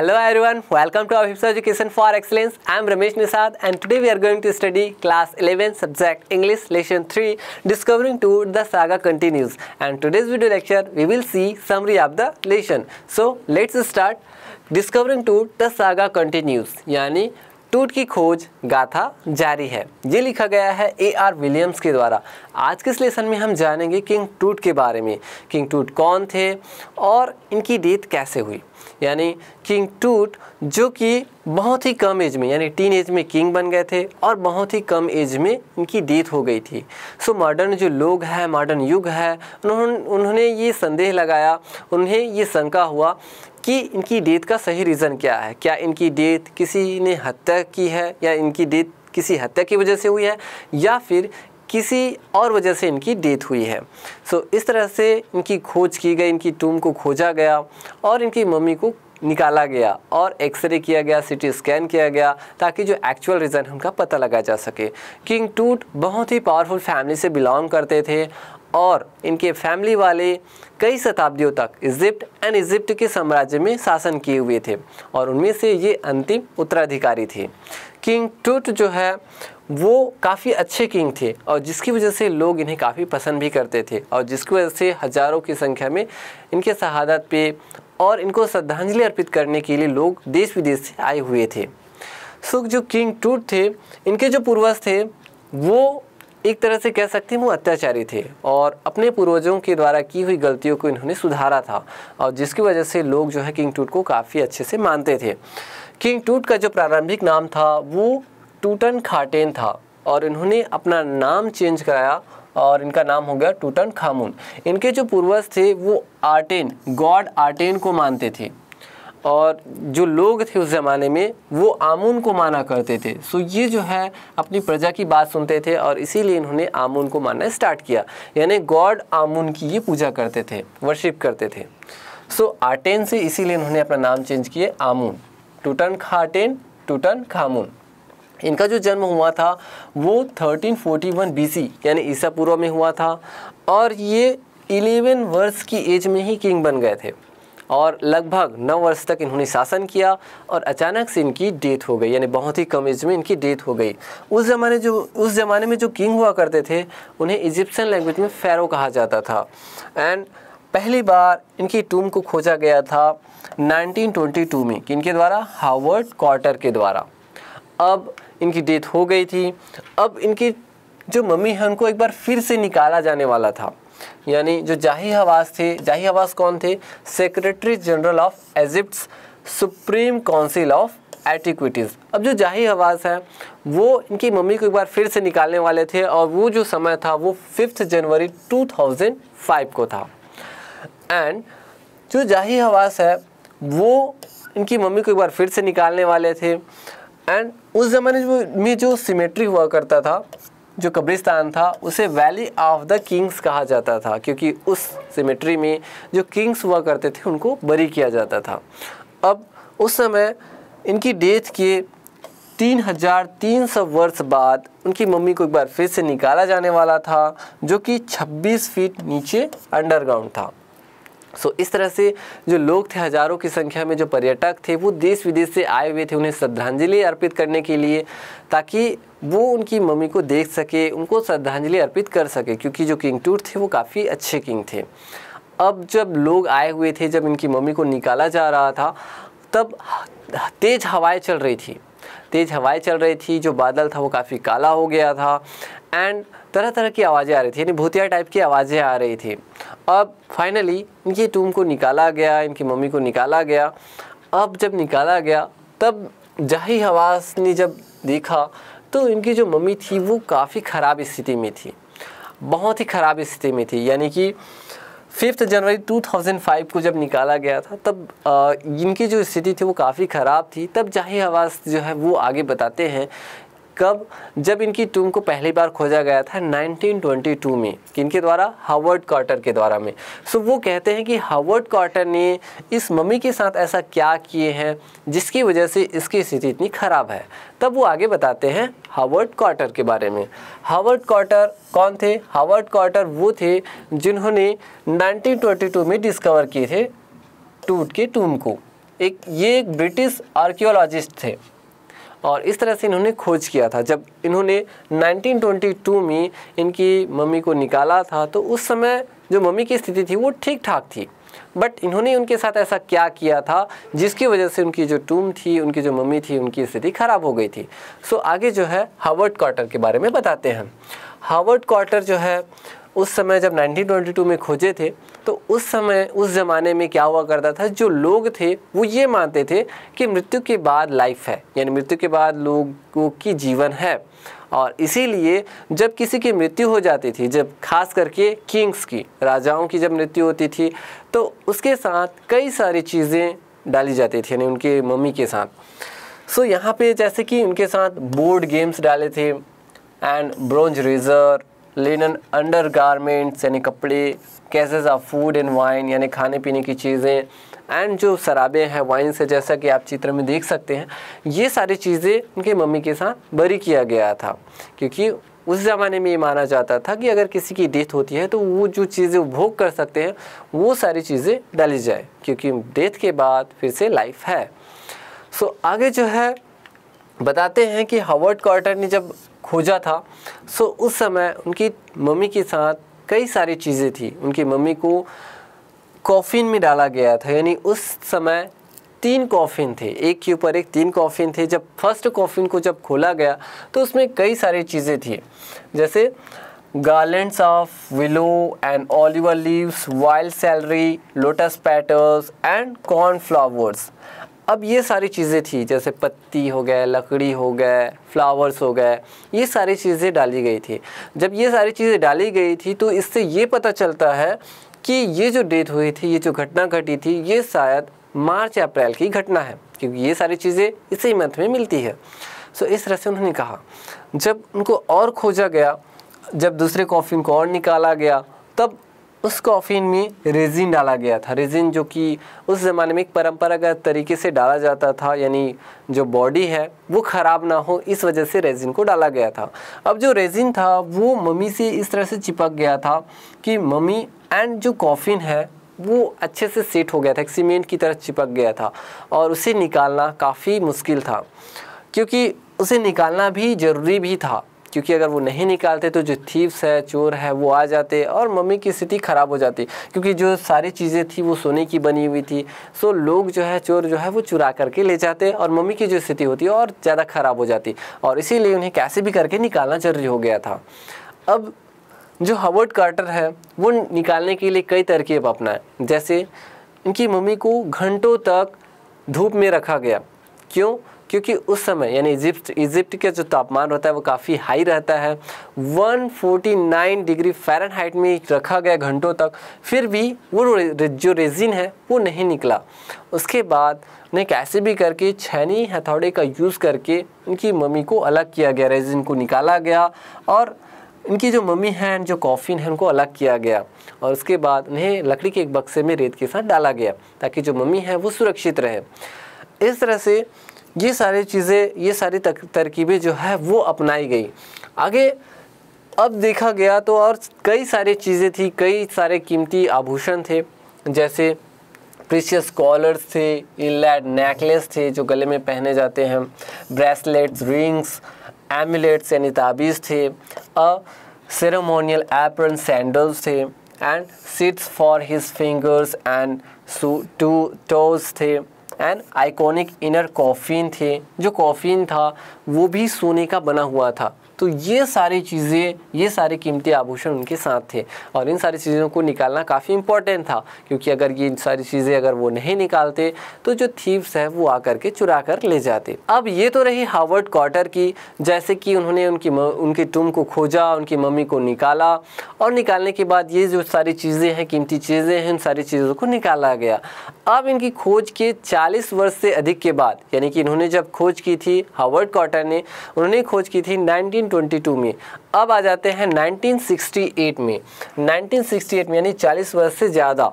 Hello everyone, welcome to Avipsa Education for Excellence. I am Ramesh Nisad and today we are going to study class 11 subject English lesson 3 Discovering to the saga continues and today's video lecture we will see summary of the lesson. So let's start Discovering to the saga continues yani टूट की खोज गाथा जारी है ये लिखा गया है ए आर विलियम्स के द्वारा आज के इस लेसन में हम जानेंगे किंग टूट के बारे में किंग टूट कौन थे और इनकी डेथ कैसे हुई यानी किंग टूट जो कि बहुत ही कम एज में यानी टीन एज में किंग बन गए थे और बहुत ही कम एज में इनकी डेथ हो गई थी सो मॉडर्न जो लोग हैं मॉडर्न युग है उन्होंने उन्होंने ये संदेह लगाया उन्हें ये शंका हुआ कि इनकी डेथ का सही रीज़न क्या है क्या इनकी डेथ किसी ने हत्या की है या इनकी डेथ किसी हत्या की वजह से हुई है या फिर किसी और वजह से इनकी डेथ हुई है सो so, इस तरह से इनकी खोज की गई इनकी टूम को खोजा गया और इनकी मम्मी को निकाला गया और एक्सरे किया गया सिटी स्कैन किया गया ताकि जो एक्चुअल रीज़न है उनका पता लगाया जा सके किंग टूट बहुत ही पावरफुल फैमिली से बिलोंग करते थे और इनके फैमिली वाले कई शताब्दियों तक इजिप्ट एंड इजिप्ट के साम्राज्य में शासन किए हुए थे और उनमें से ये अंतिम उत्तराधिकारी थे किंग टूट जो है वो काफ़ी अच्छे किंग थे और जिसकी वजह से लोग इन्हें काफ़ी पसंद भी करते थे और जिसकी वजह से हज़ारों की संख्या में इनके शहादत पे और इनको श्रद्धांजलि अर्पित करने के लिए लोग देश विदेश से आए हुए थे सुख जो किंग टूट थे इनके जो पूर्वज थे वो एक तरह से कह सकती हूँ वो अत्याचारी थे और अपने पूर्वजों के द्वारा की हुई गलतियों को इन्होंने सुधारा था और जिसकी वजह से लोग जो है किंग टूट को काफ़ी अच्छे से मानते थे किंग टूट का जो प्रारंभिक नाम था वो टूटन खाटेन था और इन्होंने अपना नाम चेंज कराया और इनका नाम हो गया टूटन खामुन इनके जो पूर्वज थे वो आर्टेन गॉड आर्टेन को मानते थे और जो लोग थे उस ज़माने में वो आमून को माना करते थे सो ये जो है अपनी प्रजा की बात सुनते थे और इसीलिए इन्होंने आमून को मानना स्टार्ट किया यानी गॉड आमून की ये पूजा करते थे वर्शिप करते थे सो आटेन से इसीलिए इन्होंने अपना नाम चेंज किए आमून टूटन खाटेन टूटन खामून इनका जो जन्म हुआ था वो 1341 फोर्टी यानी ईसा पूर्व में हुआ था और ये 11 वर्ष की एज में ही किंग बन गए थे और लगभग नौ वर्ष तक इन्होंने शासन किया और अचानक से इनकी डेथ हो गई यानी बहुत ही कम एज में इनकी डेथ हो गई उस ज़माने जो उस ज़माने में जो किंग हुआ करते थे उन्हें इजिप्शियन लैंग्वेज में फ़ैरो कहा जाता था एंड पहली बार इनकी टूम को खोजा गया था 1922 में किनके द्वारा हावर्ड क्वार्टर के द्वारा अब इनकी डेथ हो गई थी अब इनकी जो मम्मी है उनको एक बार फिर से निकाला जाने वाला था यानी जो जाही हवास थे जाही हवास कौन थे secretary general of Egypt supreme council of antiquities अब जो जाही हवास है वो इनकी मम्मी को एक बार फिर से निकालने वाले थे और वो जो समय था वो फिफ्थ जनवरी 2005 को था एंड जो जाही हवास है वो इनकी मम्मी को एक बार फिर से निकालने वाले थे एंड उस ज़माने में जो सिमेट्री हुआ करता था जो कब्रिस्तान था उसे वैली ऑफ द किंग्स कहा जाता था क्योंकि उस सिमेट्री में जो किंग्स हुआ करते थे उनको बरी किया जाता था अब उस समय इनकी डेथ के तीन हज़ार तीन सौ वर्ष बाद उनकी मम्मी को एक बार फिर से निकाला जाने वाला था जो कि 26 फीट नीचे अंडरग्राउंड था सो so, इस तरह से जो लोग थे हज़ारों की संख्या में जो पर्यटक थे वो देश विदेश से आए हुए थे उन्हें श्रद्धांजलि अर्पित करने के लिए ताकि वो उनकी मम्मी को देख सके उनको श्रद्धांजलि अर्पित कर सके क्योंकि जो किंग टूट थे वो काफ़ी अच्छे किंग थे अब जब लोग आए हुए थे जब इनकी मम्मी को निकाला जा रहा था तब तेज़ हवाएँ चल रही थी तेज़ हवाएँ चल रही थी जो बादल था वो काफ़ी काला हो गया था एंड तरह तरह की आवाज़ें आ रही थी यानी भूतिया टाइप की आवाज़ें आ रही थी अब फाइनली इनकी टूम को निकाला गया इनकी मम्मी को निकाला गया अब जब निकाला गया तब जाही हवास ने जब देखा तो इनकी जो मम्मी थी वो काफ़ी ख़राब स्थिति में थी बहुत ही ख़राब स्थिति में थी यानी कि फिफ्थ जनवरी 2005 को जब निकाला गया था तब इनकी जो स्थिति थी वो काफ़ी ख़राब थी तब जाही हवास जो है वो आगे बताते हैं कब जब इनकी टूम को पहली बार खोजा गया था 1922 में किनके द्वारा हावर्ड कार्टर के द्वारा में सो वो कहते हैं कि हावर्ड कार्टर ने इस मम्मी के साथ ऐसा क्या किए हैं जिसकी वजह से इसकी स्थिति इतनी ख़राब है तब वो आगे बताते हैं हावर्ड कार्टर के बारे में हावर्ड कार्टर कौन थे हावर्ड कार्टर वो थे जिन्होंने नाइनटीन में डिस्कवर किए थे टूट के टूम को एक ये एक ब्रिटिश आर्कियोलॉजिस्ट थे और इस तरह से इन्होंने खोज किया था जब इन्होंने 1922 में इनकी मम्मी को निकाला था तो उस समय जो मम्मी की स्थिति थी वो ठीक ठाक थी बट इन्होंने उनके साथ ऐसा क्या किया था जिसकी वजह से उनकी जो टूम थी उनकी जो मम्मी थी उनकी स्थिति खराब हो गई थी सो आगे जो है हावर्ड क्वार्टर के बारे में बताते हैं हावर्ड क्वार्टर जो है उस समय जब 1922 में खोजे थे तो उस समय उस ज़माने में क्या हुआ करता था जो लोग थे वो ये मानते थे कि मृत्यु के बाद लाइफ है यानी मृत्यु के बाद लोगों की जीवन है और इसीलिए जब किसी की मृत्यु हो जाती थी जब खास करके किंग्स की राजाओं की जब मृत्यु होती थी तो उसके साथ कई सारी चीज़ें डाली जाती थी यानी उनके मम्मी के साथ सो यहाँ पे जैसे कि उनके साथ बोर्ड गेम्स डाले थे and bronze razor linen undergarments यानी कपड़े cases of food and wine यानी खाने पीने की चीज़ें एंड जो शराबें हैं वाइन से जैसा कि आप चित्र में देख सकते हैं ये सारी चीज़ें उनकी मम्मी के साथ बरी किया गया था क्योंकि उस ज़माने में ये माना जाता था कि अगर किसी की डेथ होती है तो वो जो चीज़ें उपभोग कर सकते हैं वो सारी चीज़ें डाली जाए क्योंकि डेथ के बाद फिर से लाइफ है सो so, आगे जो है बताते हैं कि हावर्ड कॉर्टर ने जब खोजा था सो उस समय उनकी मम्मी के साथ कई सारी चीज़ें थी उनकी मम्मी को कॉफ़िन में डाला गया था यानी उस समय तीन कॉफ़िन थे एक के ऊपर एक तीन कॉफ़िन थे जब फर्स्ट कॉफ़िन को जब खोला गया तो उसमें कई सारी चीज़ें थी जैसे garlands of willow and olive leaves wild celery lotus petals and cornflowers अब ये सारी चीज़ें थी जैसे पत्ती हो गए लकड़ी हो गए फ्लावर्स हो गए ये सारी चीज़ें डाली गई थी जब ये सारी चीज़ें डाली गई थी तो इससे ये पता चलता है कि ये जो डेथ हुई थी ये जो घटना घटी थी ये शायद मार्च या अप्रैल की घटना है क्योंकि ये सारी चीज़ें इसी मंथ में मिलती है सो इस तरह से उन्होंने कहा जब उनको और खोजा गया जब दूसरे कॉफिन को और निकाला गया तब उस कॉफ़ीन में रेजिन डाला गया था रेजिन जो कि उस ज़माने में एक परंपरागत तरीके से डाला जाता था यानी जो बॉडी है वो ख़राब ना हो इस वजह से रेजिन को डाला गया था अब जो रेजिन था वो मम्मी से इस तरह से चिपक गया था कि मम्मी एंड जो कॉफ़िन है वो अच्छे से सेट हो गया था एक सीमेंट की तरह चिपक गया था और उसे निकालना काफ़ी मुश्किल था क्योंकि उसे निकालना भी ज़रूरी भी था क्योंकि अगर वो नहीं निकालते तो जो थीव्स है चोर है वो आ जाते और मम्मी की स्थिति ख़राब हो जाती क्योंकि जो सारी चीज़ें थी वो सोने की बनी हुई थी सो लोग जो है चोर जो है वो चुरा करके ले जाते और मम्मी की जो स्थिति होती और ज़्यादा ख़राब हो जाती और इसीलिए उन्हें कैसे भी करके निकालना जरूरी हो गया था अब जो हवर्ड कार्टर है वो निकालने के लिए कई तरकीब अपनाए जैसे इनकी मम्मी को घंटों तक धूप में रखा गया क्यों क्योंकि उस समय यानी इजिप्ट इजिप्ट के जो तापमान होता है वो काफ़ी हाई रहता है 149 डिग्री फ़ारेनहाइट हाइट में रखा गया घंटों तक फिर भी वो जो रेजिन है वो नहीं निकला उसके बाद उन्हें कैसे भी करके छैनी हथौड़े का यूज़ करके उनकी मम्मी को अलग किया गया रेजिन को निकाला गया और इनकी जो मम्मी है जो कॉफिन है उनको अलग किया गया और उसके बाद उन्हें लकड़ी के एक बक्से में रेत के साथ डाला गया ताकि जो मम्मी है वो सुरक्षित रहे इस तरह से ये सारी चीज़ें ये सारी तरकीबें जो है वो अपनाई गई आगे अब देखा गया तो और कई सारी चीज़ें थी कई सारे कीमती आभूषण थे जैसे प्रीशियस कॉलर्स थे इलेड नेकलेस थे जो गले में पहने जाते हैं ब्रेसलेट्स रिंग्स एमुलेट्स यानी ताबीज़ थे अ सेरेमोनियल एप्रन सैंडल्स थे and sheaths for his fingers and to toes थे एंड आइकॉनिक इनर कॉफिन थे जो कॉफिन था वो भी सोने का बना हुआ था तो ये सारी चीज़ें ये सारे कीमती आभूषण उनके साथ थे और इन सारी चीज़ों को निकालना काफ़ी इंपॉर्टेंट था क्योंकि अगर ये सारी चीज़ें अगर वो नहीं निकालते तो जो थीव्स है वो आकर के चुरा कर ले जाते अब ये तो रही हार्वर्ड कॉटर की जैसे कि उन्होंने उनकी उनके उनकी टुम को खोजा उनकी मम्मी को निकाला और निकालने के बाद ये जो सारी चीज़ें हैं कीमती चीज़ें हैं उन सारी चीज़ों को निकाला गया अब इनकी खोज के 40 वर्ष से अधिक के बाद यानी कि इन्होंने जब खोज की थी हार्वर्ड कॉटर ने उन्होंने खोज की थी नाइनटीन 1922 में अब आ जाते हैं 1968 में 1968 में यानी 40 वर्ष से ज़्यादा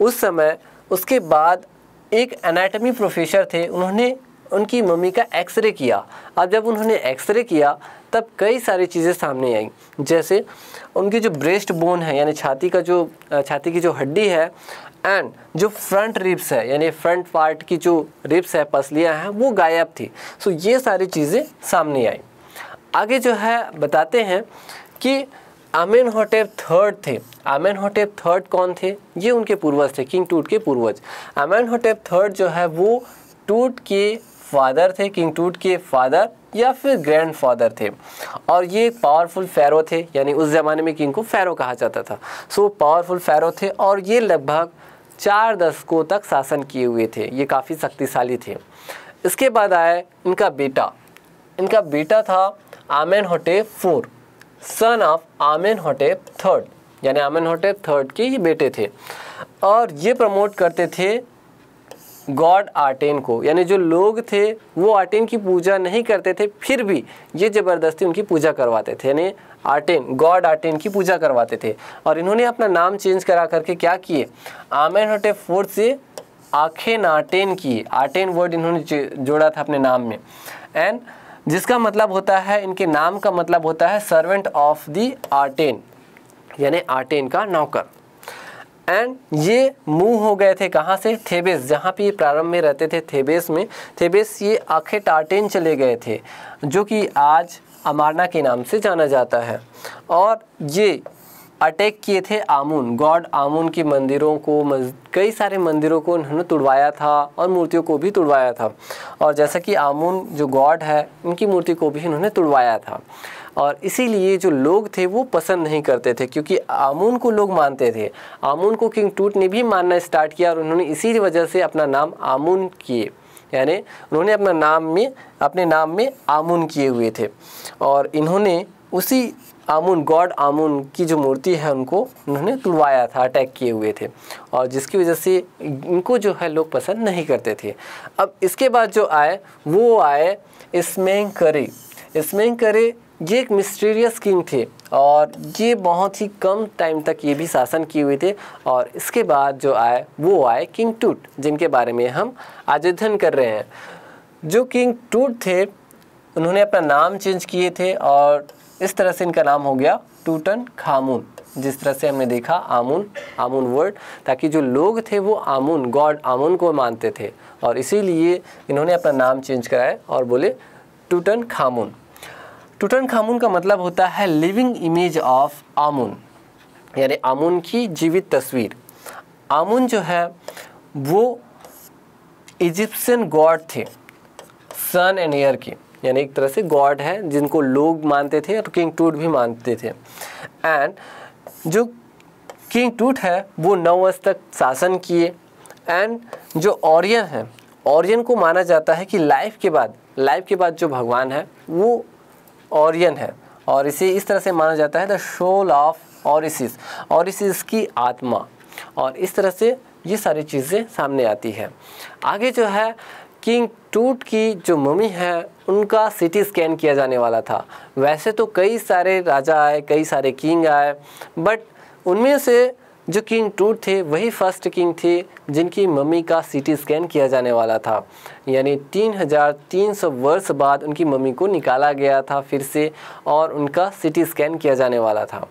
उस समय उसके बाद एक एनाटमी प्रोफेसर थे उन्होंने उनकी मम्मी का एक्सरे किया अब जब उन्होंने एक्सरे किया तब कई सारी चीज़ें सामने आई जैसे उनकी जो ब्रेस्ट बोन है यानी छाती का जो छाती की जो हड्डी है एंड जो फ्रंट रिप्स है यानी फ्रंट पार्ट की जो रिप्स है पसलियाँ हैं वो गायब थी सो ये सारी चीज़ें सामने आई आगे जो है बताते हैं कि आमेन होटेब थर्ड थे आमेन होटेब थर्ड कौन थे ये उनके पूर्वज थे किंग टूट के पूर्वज आमेन होटेब थर्ड जो है वो टूट के फादर थे किंग टूट के फादर या फिर ग्रैंडफादर थे और ये पावरफुल फ़ैरो थे यानी उस ज़माने में किंग को फ़ैरो कहा जाता था सो पावरफुल फ़ैरो थे और ये लगभग चार दशकों तक शासन किए हुए थे ये काफ़ी शक्तिशाली थे इसके बाद आए इनका बेटा इनका बेटा था Amenhotep four son of Amenhotep third यानी आमेन होटे थर्ड के ही बेटे थे और ये प्रमोट करते थे गॉड आर्टेन को यानी जो लोग थे वो आर्टेन की पूजा नहीं करते थे फिर भी ये ज़बरदस्ती उनकी पूजा करवाते थे यानी आर्टेन गॉड आर्टेन की पूजा करवाते थे और इन्होंने अपना नाम चेंज करा करके क्या किए आमेन होटे फोर्थ से आखेन आर्टेन की आर्टेन वर्ड इन्होंने जोड़ा था अपने नाम में एंड जिसका मतलब होता है इनके नाम का मतलब होता है सर्वेंट ऑफ द आर्टेन यानी आर्टेन का नौकर एंड ये मूव हो गए थे कहाँ से थेबेस जहाँ पे ये प्रारंभ में रहते थे थेबेस में थेबेस ये आखिर टार्टेन चले गए थे जो कि आज अमारना के नाम से जाना जाता है और ये अटैक किए थे आमून गॉड आमून के मंदिरों को कई सारे मंदिरों को उन्होंने तुड़वाया था और मूर्तियों को भी तुड़वाया था और जैसा कि आमून जो गॉड है उनकी मूर्ति को भी इन्होंने तुड़वाया था और इसीलिए जो लोग थे वो पसंद नहीं करते थे क्योंकि आमून को लोग मानते थे आमून को किंग टूट ने भी मानना स्टार्ट किया और उन्होंने इसी वजह से अपना नाम आमून किए यानी उन्होंने अपना नाम में अपने नाम में आमून किए हुए थे और इन्होंने उसी आमुन गॉड आमुन की जो मूर्ति है उनको उन्होंने तुड़वाया था अटैक किए हुए थे और जिसकी वजह से इनको जो है लोग पसंद नहीं करते थे अब इसके बाद जो आए वो आए इसमें करे इसमें करे ये एक मिस्टीरियस किंग थे और ये बहुत ही कम टाइम तक ये भी शासन किए हुए थे और इसके बाद जो आए वो आए किंग टूट जिनके बारे में हम आज अध्ययन कर रहे हैं जो किंग टूट थे उन्होंने अपना नाम चेंज किए थे और इस तरह से इनका नाम हो गया टूटन खामून जिस तरह से हमने देखा आमून आमून वर्ड ताकि जो लोग थे वो आमून गॉड आमून को मानते थे और इसीलिए इन्होंने अपना नाम चेंज कराया और बोले टूटन खामून टूटन खामून का मतलब होता है लिविंग इमेज ऑफ आमून यानी आमून की जीवित तस्वीर आमून जो है वो इजिप्शियन गॉड थे सन एंड एयर के यानी एक तरह से गॉड है जिनको लोग मानते थे और किंग टूट भी मानते थे एंड जो किंग टूट है वो नौ वर्ष तक शासन किए एंड जो ऑरियन है ऑरियन को माना जाता है कि लाइफ के बाद लाइफ के बाद जो भगवान है वो ऑरियन है और इसे इस तरह से माना जाता है द शोल ऑफ ऑरिसिस ऑरिसिस की आत्मा और इस तरह से ये सारी चीज़ें सामने आती है आगे जो है किंग टूट की जो मम्मी है उनका सिटी स्कैन किया जाने वाला था वैसे तो कई सारे राजा आए कई सारे किंग आए बट उनमें से जो किंग टूट थे वही फर्स्ट किंग थे जिनकी मम्मी का सीटी स्कैन किया जाने वाला था यानी 3,300 वर्ष बाद उनकी मम्मी को निकाला गया था फिर से और उनका सीटी स्कैन किया जाने वाला था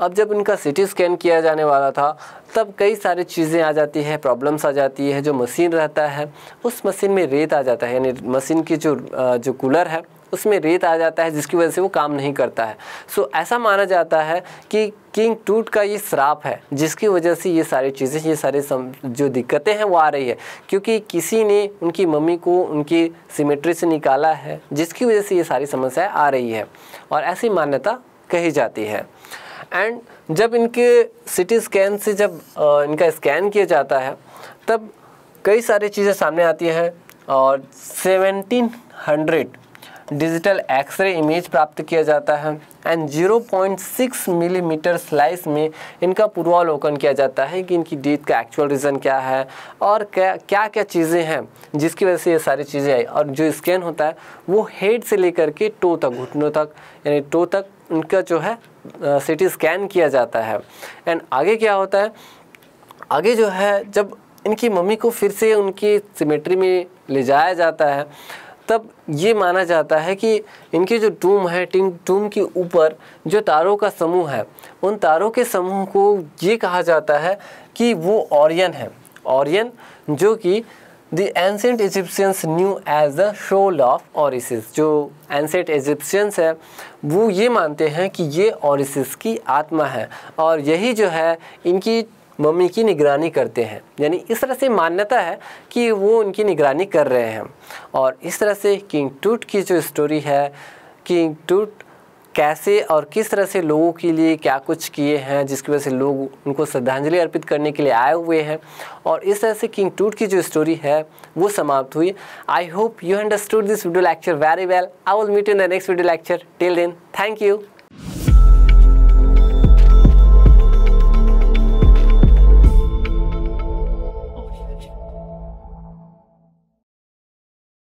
अब जब उनका सीटी स्कैन किया जाने वाला था तब कई सारी चीज़ें आ जाती है प्रॉब्लम्स आ जाती है जो मशीन रहता है उस मशीन में रेत आ जाता है यानी मशीन की जो जो कूलर है उसमें रेत आ जाता है जिसकी वजह से वो काम नहीं करता है सो ऐसा माना जाता है कि किंग टूट का ये श्राप है जिसकी वजह से ये सारी चीज़ें ये सारे सम, जो दिक्कतें हैं वो आ रही है क्योंकि किसी ने उनकी मम्मी को उनकी सिमेट्री से निकाला है जिसकी वजह से ये सारी समस्याएँ आ रही है और ऐसी मान्यता कही जाती है एंड जब इनके सिटी स्कैन से जब इनका स्कैन किया जाता है तब कई सारी चीज़ें सामने आती हैं और seventeen hundred digital x ray image प्राप्त किया जाता है एंड 0.6 मिलीमीटर स्लाइस में इनका पूर्वावलोकन किया जाता है कि इनकी डेथ का एक्चुअल रीज़न क्या है और क्या क्या क्या चीज़ें हैं जिसकी वजह से ये सारी चीज़ें आई और जो स्कैन होता है वो हेड से लेकर के टो तक घुटनों तक यानी टो तक उनका जो है सिटी स्कैन किया जाता है एंड आगे क्या होता है आगे जो है जब इनकी मम्मी को फिर से उनकी सिमेट्री में ले जाया जाता है तब ये माना जाता है कि इनके जो टूम है टूम के ऊपर जो तारों का समूह है उन तारों के समूह को ये कहा जाता है कि वो ऑरियन है ऑरियन जो कि the ancient Egyptians knew as the soul of Osiris जो एंसेंट इजिप्शियंस है वो ये मानते हैं कि ये ऑरिसिस की आत्मा है और यही जो है इनकी मम्मी की निगरानी करते हैं यानी इस तरह से मान्यता है कि वो उनकी निगरानी कर रहे हैं और इस तरह से किंग टूट की जो स्टोरी है किंग टूट कैसे और किस तरह से लोगों के लिए क्या कुछ किए हैं जिसकी वजह से लोग उनको श्रद्धांजलि अर्पित करने के लिए आए हुए हैं और इस तरह से किंग टूट की जो स्टोरी है वो समाप्त हुई I hope you understood this video lecture very well I will meet in the next video lecture till then thank you